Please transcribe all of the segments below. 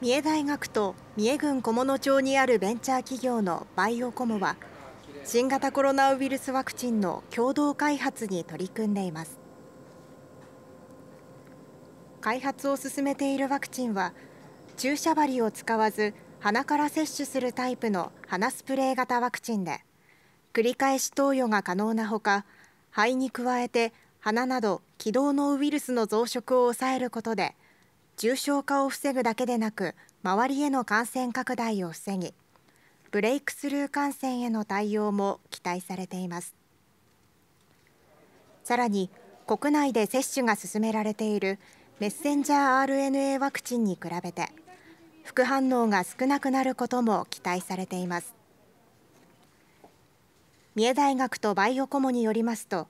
三重大学と三重郡菰野町にあるベンチャー企業のバイオコモは新型コロナウイルスワクチンの共同開発に取り組んでいます開発を進めているワクチンは注射針を使わず鼻から摂取するタイプの鼻スプレー型ワクチンで繰り返し投与が可能なほか肺に加えて鼻など気道のウイルスの増殖を抑えることで重症化を防ぐだけでなく周りへの感染拡大を防ぎブレイクスルー感染への対応も期待されていますさらに国内で接種が進められているメッセンジャー RNA ワクチンに比べて副反応が少なくなることも期待されています三重大学とバイオコモによりますと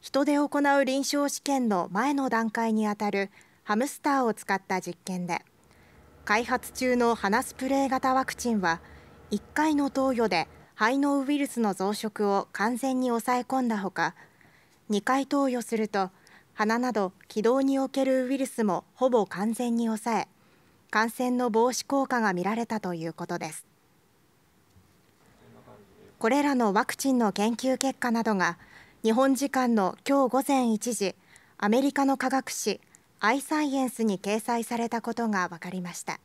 人で行う臨床試験の前の段階にあたるハムスターを使った実験で開発中の鼻スプレー型ワクチンは1回の投与で肺のウイルスの増殖を完全に抑え込んだほか2回投与すると鼻など気道におけるウイルスもほぼ完全に抑え感染の防止効果が見られたということですこれらのワクチンの研究結果などが日本時間の今日午前1時アメリカの科学誌アイサイエンスに掲載されたことが分かりました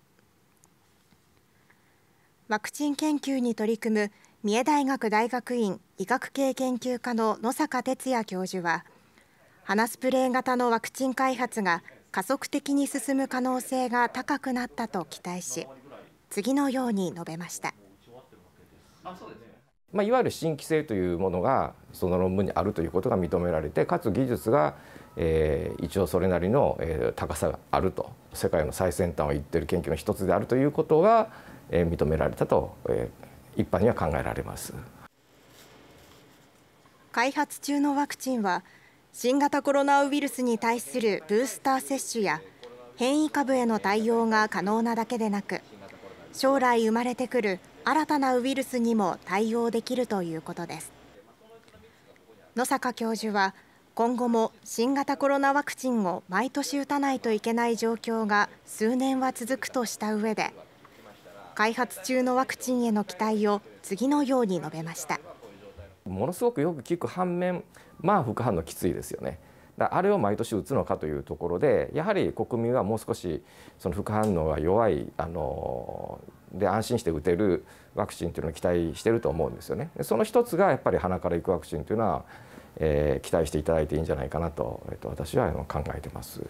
ワクチン研究に取り組む三重大学大学院医学系研究科の野坂哲也教授は鼻スプレー型のワクチン開発が加速的に進む可能性が高くなったと期待し次のように述べました。まあ、いわゆる新規性というものがその論文にあるということが認められてかつ技術が、えー、一応それなりの、えー、高さがあると世界の最先端を言ってる研究の一つであるということが、えー、認められたと、えー、一般には考えられます。開発中のワクチンは新型コロナウイルスに対するブースター接種や変異株への対応が可能なだけでなく将来生まれてくる新たなウイルスにも対応できるということです野坂教授は今後も新型コロナワクチンを毎年打たないといけない状況が数年は続くとした上で開発中のワクチンへの期待を次のように述べましたものすごくよく聞く反面まあ副反応きついですよねだあれを毎年打つのかというところでやはり国民はもう少しその副反応が弱いあので安心して打てるワクチンというのを期待してると思うんですよね。その一つがやっぱり鼻からいくワクチンというのは、えー、期待していただいていいんじゃないかなと、えっと、私は考えてます。